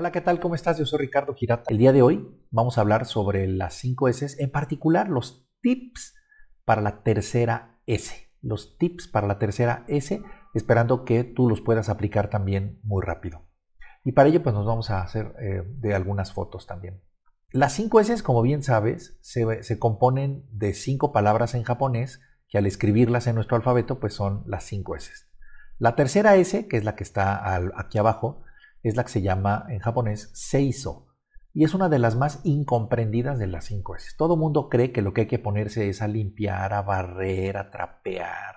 Hola, ¿qué tal? ¿Cómo estás? Yo soy Ricardo Girata. El día de hoy vamos a hablar sobre las 5 S, en particular los tips para la tercera S. Los tips para la tercera S, esperando que tú los puedas aplicar también muy rápido. Y para ello, pues nos vamos a hacer eh, de algunas fotos también. Las 5 S, como bien sabes, se, componen de cinco palabras en japonés que al escribirlas en nuestro alfabeto, pues son las 5 S. La tercera S, que es la que está aquí abajo, es la que se llama en japonés Seiso. Y es una de las más incomprendidas de las cinco S. Todo mundo cree que lo que hay que ponerse es a limpiar, a barrer, a trapear.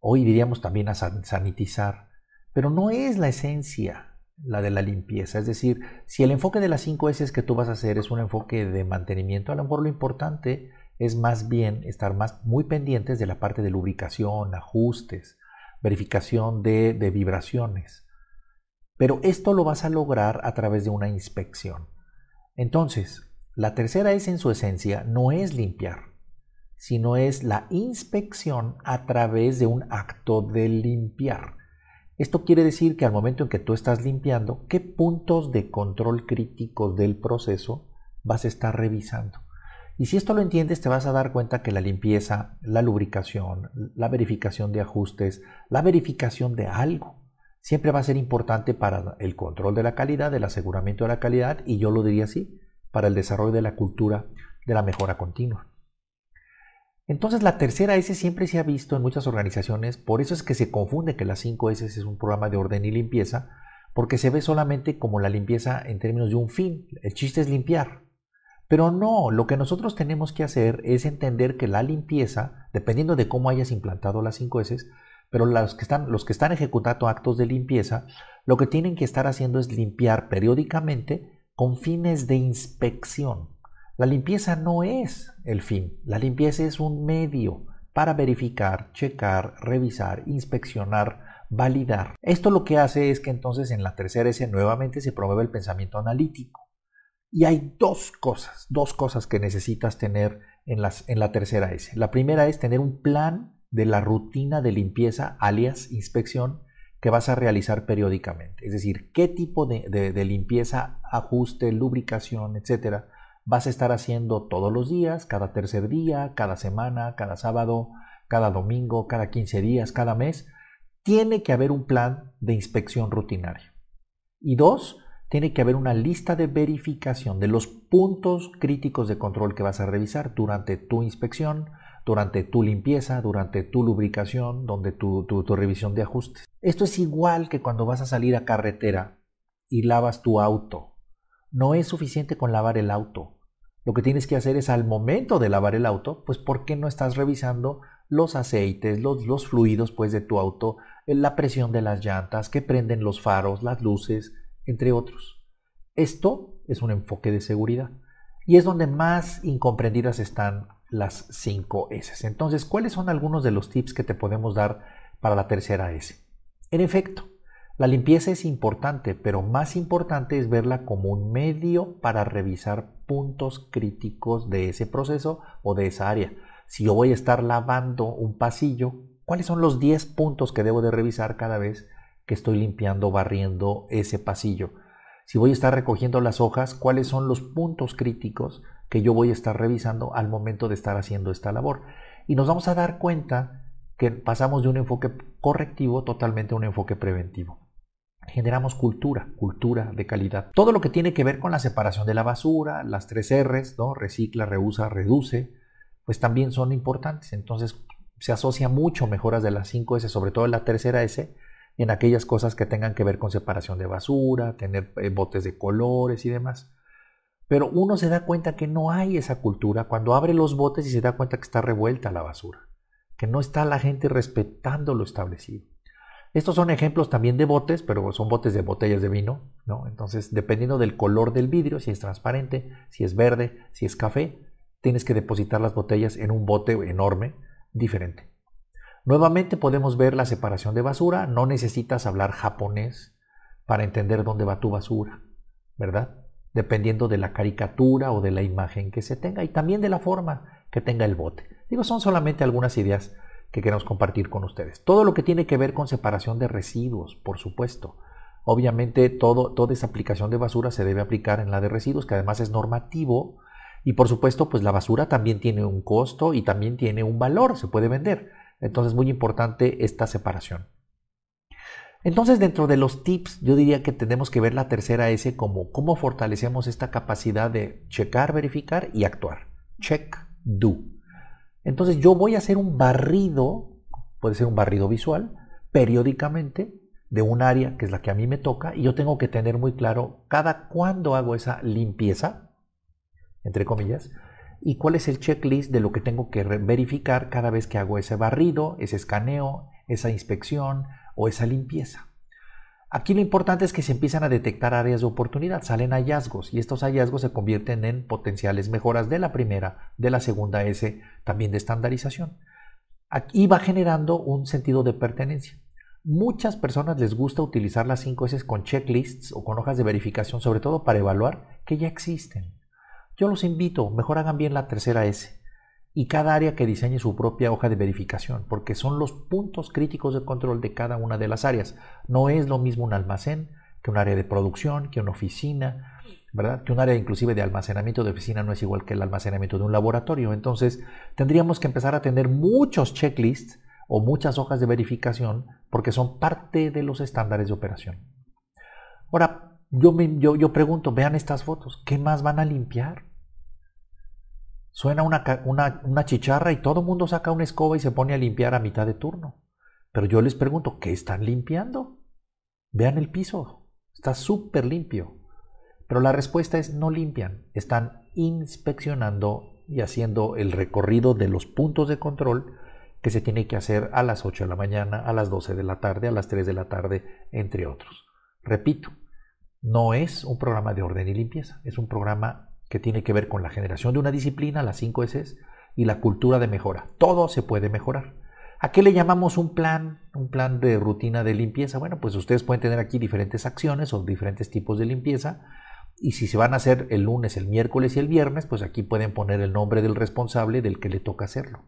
Hoy diríamos también a sanitizar. Pero no es la esencia la de la limpieza. Es decir, si el enfoque de las 5 S que tú vas a hacer es un enfoque de mantenimiento, a lo mejor lo importante es más bien estar más muy pendientes de la parte de lubricación, ajustes, verificación de, de vibraciones, pero esto lo vas a lograr a través de una inspección. Entonces, la tercera es en su esencia, no es limpiar, sino es la inspección a través de un acto de limpiar. Esto quiere decir que al momento en que tú estás limpiando, ¿qué puntos de control críticos del proceso vas a estar revisando? Y si esto lo entiendes, te vas a dar cuenta que la limpieza, la lubricación, la verificación de ajustes, la verificación de algo, siempre va a ser importante para el control de la calidad, el aseguramiento de la calidad y yo lo diría así, para el desarrollo de la cultura de la mejora continua. Entonces la tercera S siempre se ha visto en muchas organizaciones, por eso es que se confunde que las 5 S es un programa de orden y limpieza, porque se ve solamente como la limpieza en términos de un fin, el chiste es limpiar. Pero no, lo que nosotros tenemos que hacer es entender que la limpieza, dependiendo de cómo hayas implantado las 5 S, pero los que, están, los que están ejecutando actos de limpieza, lo que tienen que estar haciendo es limpiar periódicamente con fines de inspección. La limpieza no es el fin, la limpieza es un medio para verificar, checar, revisar, inspeccionar, validar. Esto lo que hace es que entonces en la tercera S nuevamente se promueve el pensamiento analítico. Y hay dos cosas, dos cosas que necesitas tener en, las, en la tercera S. La primera es tener un plan de la rutina de limpieza, alias inspección, que vas a realizar periódicamente. Es decir, qué tipo de, limpieza, ajuste, lubricación, etcétera, vas a estar haciendo todos los días, cada tercer día, cada semana, cada sábado, cada domingo, cada 15 días, cada mes. Tiene que haber un plan de inspección rutinaria. Y dos, tiene que haber una lista de verificación de los puntos críticos de control que vas a revisar durante tu inspección, durante tu limpieza, durante tu lubricación, donde tu, revisión de ajustes. Esto es igual que cuando vas a salir a carretera y lavas tu auto. No es suficiente con lavar el auto. Lo que tienes que hacer es al momento de lavar el auto, pues ¿por qué no estás revisando los aceites, los, fluidos pues de tu auto, eh, la presión de las llantas, que prenden los faros, las luces, entre otros? Esto es un enfoque de seguridad y es donde más incomprendidas están las 5 S. Entonces, ¿cuáles son algunos de los tips que te podemos dar para la tercera S? En efecto, la limpieza es importante, pero más importante es verla como un medio para revisar puntos críticos de ese proceso o de esa área. Si yo voy a estar lavando un pasillo, ¿cuáles son los 10 puntos que debo de revisar cada vez que estoy limpiando, barriendo ese pasillo? Si voy a estar recogiendo las hojas, ¿cuáles son los puntos críticos que yo voy a estar revisando al momento de estar haciendo esta labor. Y nos vamos a dar cuenta que pasamos de un enfoque correctivo totalmente a un enfoque preventivo. Generamos cultura, cultura de calidad. Todo lo que tiene que ver con la separación de la basura, las tres R's, ¿no? recicla, reusa, reduce, pues también son importantes. Entonces se asocia mucho mejoras de las cinco S, sobre todo la tercera S, en aquellas cosas que tengan que ver con separación de basura, tener eh, botes de colores y demás. Pero uno se da cuenta que no hay esa cultura cuando abre los botes y se da cuenta que está revuelta la basura, que no está la gente respetando lo establecido. Estos son ejemplos también de botes, pero son botes de botellas de vino, ¿no? Entonces, dependiendo del color del vidrio, si es transparente, si es verde, si es café, tienes que depositar las botellas en un bote enorme, diferente. Nuevamente podemos ver la separación de basura, no necesitas hablar japonés para entender dónde va tu basura, ¿verdad? dependiendo de la caricatura o de la imagen que se tenga y también de la forma que tenga el bote. Digo, son solamente algunas ideas que queremos compartir con ustedes. Todo lo que tiene que ver con separación de residuos, por supuesto. Obviamente toda esa aplicación de basura se debe aplicar en la de residuos, que además es normativo. Y por supuesto, pues la basura también tiene un costo y también tiene un valor, se puede vender. Entonces, muy importante esta separación. Entonces, dentro de los tips, yo diría que tenemos que ver la tercera S como cómo fortalecemos esta capacidad de checar, verificar y actuar. Check, do. Entonces, yo voy a hacer un barrido, puede ser un barrido visual, periódicamente de un área que es la que a mí me toca y yo tengo que tener muy claro cada cuándo hago esa limpieza, entre comillas, y cuál es el checklist de lo que tengo que verificar cada vez que hago ese barrido, ese escaneo, esa inspección, o esa limpieza. Aquí lo importante es que se empiezan a detectar áreas de oportunidad, salen hallazgos y estos hallazgos se convierten en potenciales mejoras de la primera, de la segunda S, también de estandarización. Aquí va generando un sentido de pertenencia. Muchas personas les gusta utilizar las 5 S con checklists o con hojas de verificación, sobre todo para evaluar que ya existen. Yo los invito, mejor hagan bien la tercera S y cada área que diseñe su propia hoja de verificación, porque son los puntos críticos de control de cada una de las áreas. No es lo mismo un almacén que un área de producción, que una oficina, ¿verdad? Que un área inclusive de almacenamiento de oficina no es igual que el almacenamiento de un laboratorio. Entonces, tendríamos que empezar a tener muchos checklists o muchas hojas de verificación porque son parte de los estándares de operación. Ahora, yo, yo, yo pregunto, vean estas fotos, ¿qué más van a limpiar? Suena una, chicharra y todo el mundo saca una escoba y se pone a limpiar a mitad de turno. Pero yo les pregunto, ¿qué están limpiando? Vean el piso, está súper limpio. Pero la respuesta es no limpian, están inspeccionando y haciendo el recorrido de los puntos de control que se tiene que hacer a las 8 de la mañana, a las 12 de la tarde, a las 3 de la tarde, entre otros. Repito, no es un programa de orden y limpieza, es un programa que tiene que ver con la generación de una disciplina, las 5 S, y la cultura de mejora. Todo se puede mejorar. ¿A qué le llamamos un plan? Un plan de rutina de limpieza. Bueno, pues ustedes pueden tener aquí diferentes acciones o diferentes tipos de limpieza. Y si se van a hacer el lunes, el miércoles y el viernes, pues aquí pueden poner el nombre del responsable del que le toca hacerlo.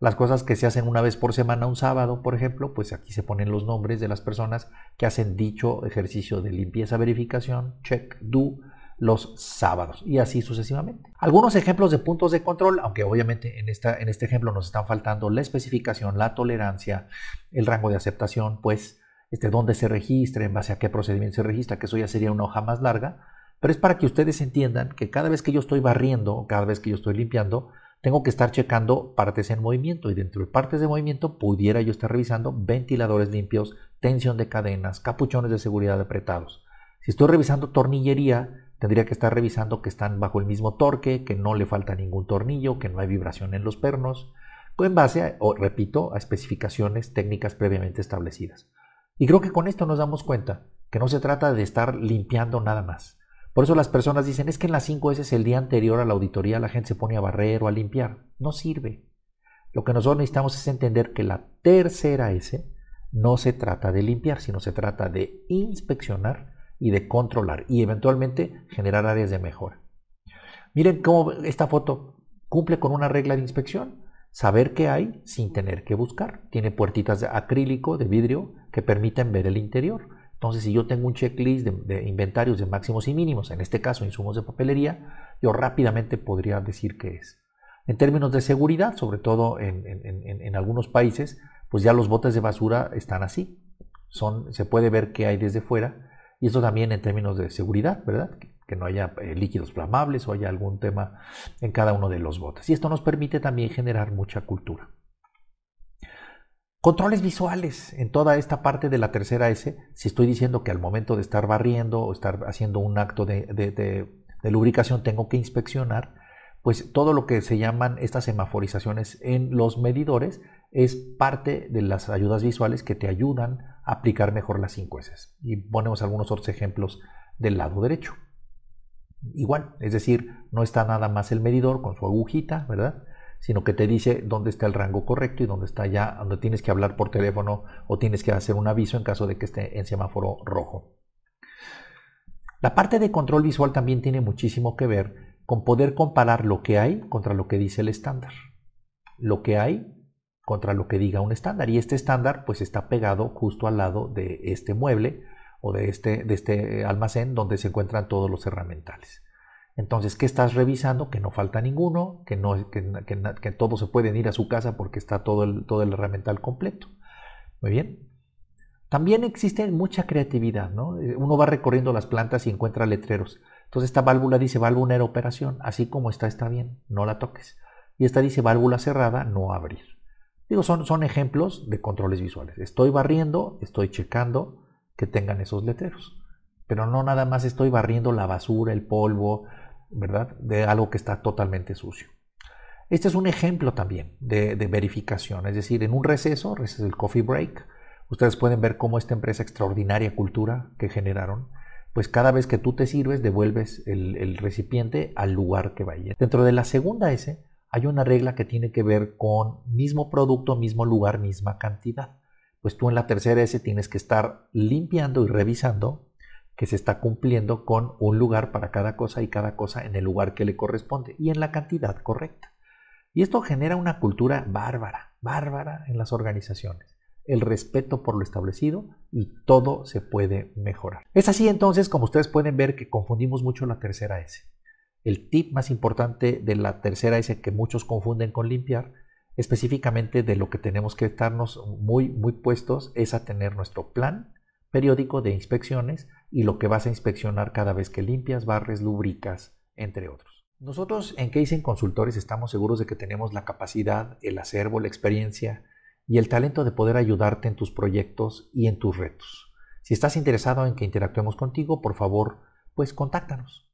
Las cosas que se hacen una vez por semana, un sábado, por ejemplo, pues aquí se ponen los nombres de las personas que hacen dicho ejercicio de limpieza, verificación, check, do, los sábados y así sucesivamente. Algunos ejemplos de puntos de control, aunque obviamente en, esta, en este ejemplo nos están faltando la especificación, la tolerancia, el rango de aceptación, pues este, dónde se registra, en base a qué procedimiento se registra, que eso ya sería una hoja más larga, pero es para que ustedes entiendan que cada vez que yo estoy barriendo, cada vez que yo estoy limpiando, tengo que estar checando partes en movimiento y dentro de partes de movimiento pudiera yo estar revisando ventiladores limpios, tensión de cadenas, capuchones de seguridad apretados. Si estoy revisando tornillería, tendría que estar revisando que están bajo el mismo torque, que no le falta ningún tornillo, que no hay vibración en los pernos, en base, o, repito, a especificaciones técnicas previamente establecidas. Y creo que con esto nos damos cuenta que no se trata de estar limpiando nada más. Por eso las personas dicen, es que en las 5 S el día anterior a la auditoría la gente se pone a barrer o a limpiar. No sirve. Lo que nosotros necesitamos es entender que la tercera S no se trata de limpiar, sino se trata de inspeccionar y de controlar y eventualmente generar áreas de mejora. Miren cómo esta foto cumple con una regla de inspección. Saber qué hay sin tener que buscar. Tiene puertitas de acrílico, de vidrio, que permiten ver el interior. Entonces, si yo tengo un checklist de, inventarios de máximos y mínimos, en este caso insumos de papelería, yo rápidamente podría decir qué es. En términos de seguridad, sobre todo en, algunos países, pues ya los botes de basura están así. Son, se puede ver qué hay desde fuera y esto también en términos de seguridad, ¿verdad? Que, no haya eh, líquidos flamables o haya algún tema en cada uno de los botes. Y esto nos permite también generar mucha cultura. Controles visuales en toda esta parte de la tercera S. Si estoy diciendo que al momento de estar barriendo o estar haciendo un acto de, de lubricación tengo que inspeccionar, pues todo lo que se llaman estas semaforizaciones en los medidores es parte de las ayudas visuales que te ayudan aplicar mejor las 5 S. Y ponemos algunos otros ejemplos del lado derecho. Igual, es decir, no está nada más el medidor con su agujita, ¿verdad? Sino que te dice dónde está el rango correcto y dónde está ya, donde tienes que hablar por teléfono o tienes que hacer un aviso en caso de que esté en semáforo rojo. La parte de control visual también tiene muchísimo que ver con poder comparar lo que hay contra lo que dice el estándar. Lo que hay contra lo que diga un estándar. Y este estándar pues está pegado justo al lado de este mueble o de este, de este eh, almacén donde se encuentran todos los herramientales. Entonces, ¿qué estás revisando? Que no falta ninguno, que, no, todos se pueden ir a su casa porque está todo el, todo el herramiental completo. Muy bien. También existe mucha creatividad, ¿no? Eh, uno va recorriendo las plantas y encuentra letreros. Entonces esta válvula dice válvula en operación, así como está, está bien, no la toques. Y esta dice válvula cerrada, no abrir. Digo, son, ejemplos de controles visuales. Estoy barriendo, estoy checando que tengan esos letreros. Pero no nada más estoy barriendo la basura, el polvo, ¿verdad? De algo que está totalmente sucio. Este es un ejemplo también de, verificación. Es decir, en un receso, receso el coffee break, ustedes pueden ver cómo esta empresa extraordinaria cultura que generaron, pues cada vez que tú te sirves, devuelves el, recipiente al lugar que vaya. Dentro de la segunda S, hay una regla que tiene que ver con mismo producto, mismo lugar, misma cantidad. Pues tú en la tercera S tienes que estar limpiando y revisando que se está cumpliendo con un lugar para cada cosa y cada cosa en el lugar que le corresponde y en la cantidad correcta. Y esto genera una cultura bárbara, bárbara en las organizaciones. El respeto por lo establecido y todo se puede mejorar. Es así entonces como ustedes pueden ver que confundimos mucho la tercera S. El tip más importante de la tercera es el que muchos confunden con limpiar. Específicamente de lo que tenemos que estarnos muy, muy puestos es a tener nuestro plan periódico de inspecciones y lo que vas a inspeccionar cada vez que limpias, barres, lubricas, entre otros. Nosotros en Case Consultores estamos seguros de que tenemos la capacidad, el acervo, la experiencia y el talento de poder ayudarte en tus proyectos y en tus retos. Si estás interesado en que interactuemos contigo, por favor, pues contáctanos.